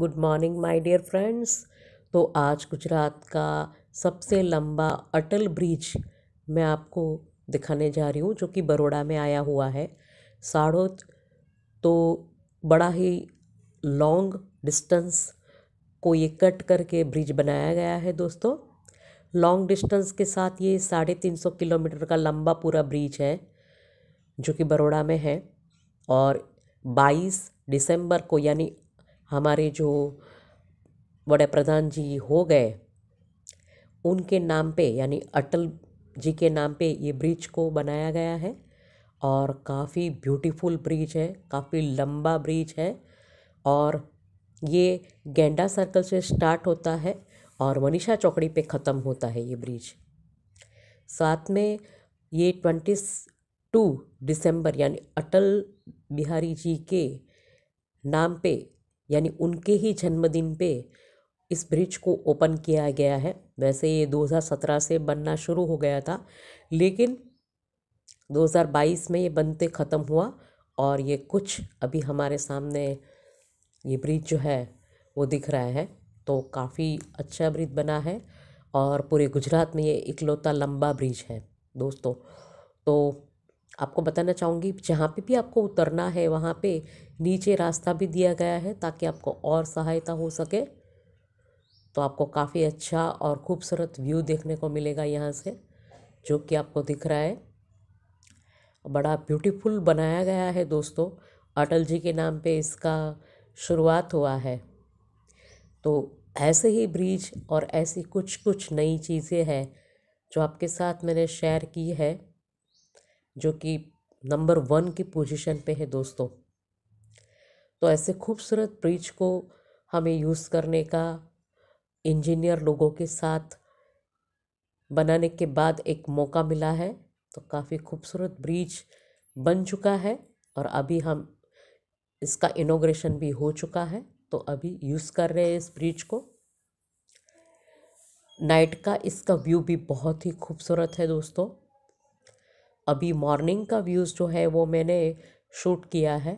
good morning my dear friends तो आज गुजरात का सबसे लंबा अटल ब्रिज मैं आपको दिखाने जा रही हूँ जो कि बड़ोड़ा में आया हुआ है साढ़ो तो बड़ा ही लॉन्ग डिस्टेंस को ये कट करके ब्रिज बनाया गया है दोस्तों लॉन्ग डिस्टेंस के साथ ये साढ़े तीन सौ किलोमीटर का लंबा पूरा ब्रिज है जो कि बड़ोड़ा में है और 22 दिसंबर को यानी हमारे जो बड़े प्रधान जी हो गए उनके नाम पे यानी अटल जी के नाम पे ये ब्रिज को बनाया गया है और काफ़ी ब्यूटीफुल ब्रिज है काफ़ी लंबा ब्रिज है और ये गेंडा सर्कल से स्टार्ट होता है और मनीषा चौकड़ी पे ख़त्म होता है ये ब्रिज साथ में ये ट्वेंटी टू दिसंबर यानी अटल बिहारी जी के नाम पे यानी उनके ही जन्मदिन पे इस ब्रिज को ओपन किया गया है वैसे ये 2017 से बनना शुरू हो गया था लेकिन 2022 में ये बनते ख़त्म हुआ और ये कुछ अभी हमारे सामने ये ब्रिज जो है वो दिख रहा है तो काफ़ी अच्छा ब्रिज बना है और पूरे गुजरात में ये इकलौता लंबा ब्रिज है दोस्तों तो आपको बताना चाहूँगी जहाँ पे भी आपको उतरना है वहाँ पे नीचे रास्ता भी दिया गया है ताकि आपको और सहायता हो सके तो आपको काफ़ी अच्छा और खूबसूरत व्यू देखने को मिलेगा यहाँ से जो कि आपको दिख रहा है बड़ा ब्यूटीफुल बनाया गया है दोस्तों अटल जी के नाम पे इसका शुरुआत हुआ है तो ऐसे ही ब्रिज और ऐसी कुछ कुछ नई चीज़ें हैं जो आपके साथ मैंने शेयर की है जो कि नंबर वन की पोजीशन पे है दोस्तों तो ऐसे खूबसूरत ब्रिज को हमें यूज़ करने का इंजीनियर लोगों के साथ बनाने के बाद एक मौका मिला है तो काफ़ी खूबसूरत ब्रिज बन चुका है और अभी हम इसका इनोग्रेशन भी हो चुका है तो अभी यूज़ कर रहे हैं इस ब्रिज को नाइट का इसका व्यू भी बहुत ही खूबसूरत है दोस्तों अभी मॉर्निंग का व्यूज़ जो है वो मैंने शूट किया है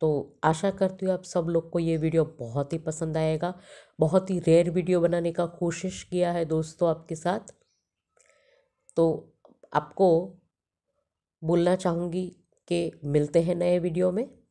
तो आशा करती हूँ आप सब लोग को ये वीडियो बहुत ही पसंद आएगा बहुत ही रेयर वीडियो बनाने का कोशिश किया है दोस्तों आपके साथ तो आपको बोलना चाहूँगी कि मिलते हैं नए वीडियो में